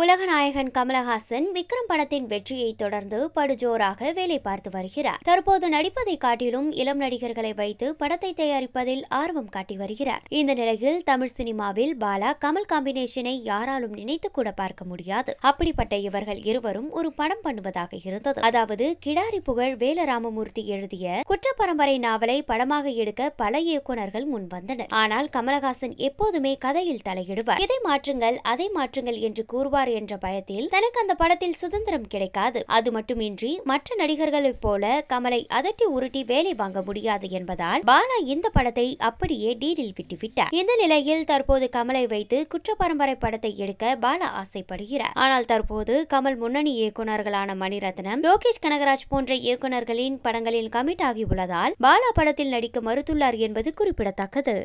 உலக நாயகன் கமலஹாசன் விக்ரம் படத்தின் வெற்றியை தொடர்ந்து படுஜோராக வேலை பார்த்து வருகிறார் தற்போது நடிப்பதை காட்டிலும் இளம் நடிகர்களை வைத்து படத்தை தயாரிப்பதில் ஆர்வம் காட்டி வருகிறார் இந்த நிலையில் தமிழ் சினிமாவில் பாலா கமல் காம்பினேஷனை யாராலும் நினைத்து கூட பார்க்க முடியாது அப்படிப்பட்ட இவர்கள் இருவரும் ஒரு படம் பண்ணுவதாக இருந்தது அதாவது கிடாரி புகழ் வேலராமமூர்த்தி எழுதிய குற்றப்பரம்பரை நாவலை படமாக எடுக்க பல இயக்குநர்கள் முன்வந்தனர் ஆனால் கமலஹாசன் எப்போதுமே கதையில் தலையிடுவார் இதை மாற்றுங்கள் அதை மாற்றுங்கள் என்று கூறுவார் விடுவார் என்ற பயத்தில் தனக்கு அந்த படத்தில் சுதந்திரம் கிடைக்காது அது மட்டுமின்றி மற்ற நடிகர்களைப் போல கமலை அதட்டி உருட்டி வேலை வாங்க முடியாது என்பதால் பாலா இந்த படத்தை அப்படியே டீலில் விட்டுவிட்டார் இந்த நிலையில் தற்போது கமலை வைத்து குற்ற பரம்பரை படத்தை எடுக்க பாலா ஆசைப்படுகிறார் ஆனால் தற்போது கமல் முன்னணி இயக்குநர்களான மணிரத்னம் லோகேஷ் கனகராஜ் போன்ற இயக்குநர்களின் படங்களில் கமிட் ஆகியுள்ளதால் பாலா படத்தில் நடிக்க மறுத்துள்ளார் என்பது குறிப்பிடத்தக்கது